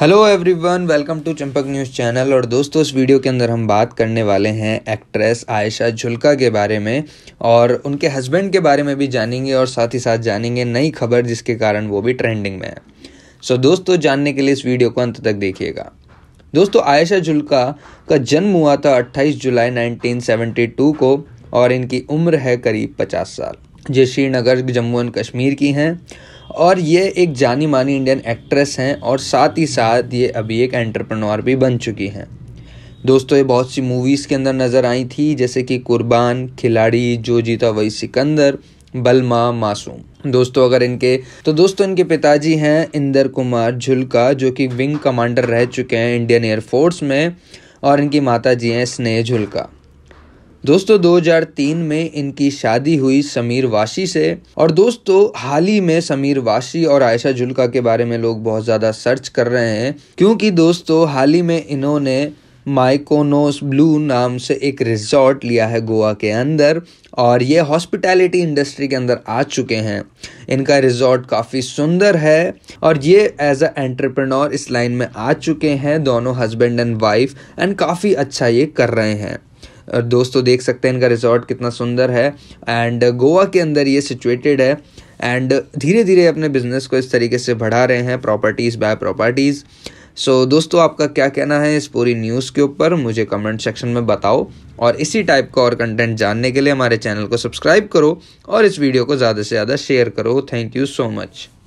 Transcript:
hello everyone welcome to Champak news channel और दोस्तों इस वीडियो के अंदर हम बात करने वाले हैं एक्ट्रेस आयशा झुलका के बारे में और उनके हस्बैंड के बारे में भी जानेंगे और साथ ही साथ जानेंगे नई खबर जिसके कारण वो भी ट्रेंडिंग में है सो so, दोस्तों जानने के लिए इस वीडियो को अंत तक देखिएगा दोस्तों आयशा झुलका का जन्म हुआ था अट्ठाईस जुलाई नाइनटीन को और इनकी उम्र है करीब पचास साल जो श्रीनगर जम्मू एंड कश्मीर की हैं और ये एक जानी मानी इंडियन एक्ट्रेस हैं और साथ ही साथ ये अभी एक एंटरप्रनोर भी बन चुकी हैं दोस्तों ये बहुत सी मूवीज़ के अंदर नज़र आई थी जैसे कि कुर्बान खिलाड़ी जो जीता वही सिकंदर बलमा मासूम दोस्तों अगर इनके तो दोस्तों इनके पिताजी हैं इंदर कुमार झुलका जो कि विंग कमांडर रह चुके हैं इंडियन एयरफोर्स में और इनकी माता जी हैं स्नेह झुलका दोस्तों 2003 में इनकी शादी हुई समीर वाशी से और दोस्तों हाल ही में समीर वाशी और आयशा जुल्का के बारे में लोग बहुत ज़्यादा सर्च कर रहे हैं क्योंकि दोस्तों हाल ही में इन्होंने माइकोनोस ब्लू नाम से एक रिजॉर्ट लिया है गोवा के अंदर और ये हॉस्पिटैलिटी इंडस्ट्री के अंदर आ चुके हैं इनका रिजॉर्ट काफ़ी सुंदर है और ये एज अ एंटरप्रेन्योर इस लाइन में आ चुके हैं दोनों हस्बैंड एंड वाइफ एंड काफ़ी अच्छा ये कर रहे हैं दोस्तों तो देख सकते हैं इनका रिजॉर्ट कितना सुंदर है एंड गोवा के अंदर ये सिचुएटेड है एंड धीरे धीरे अपने बिजनेस को इस तरीके से बढ़ा रहे हैं properties by properties so so, दोस्तों आपका क्या कहना है इस पूरी न्यूज़ के ऊपर मुझे कमेंट सेक्शन में बताओ और इसी टाइप का और कंटेंट जानने के लिए हमारे चैनल को सब्सक्राइब करो और इस वीडियो को ज़्यादा से ज़्यादा शेयर करो थैंक यू सो मच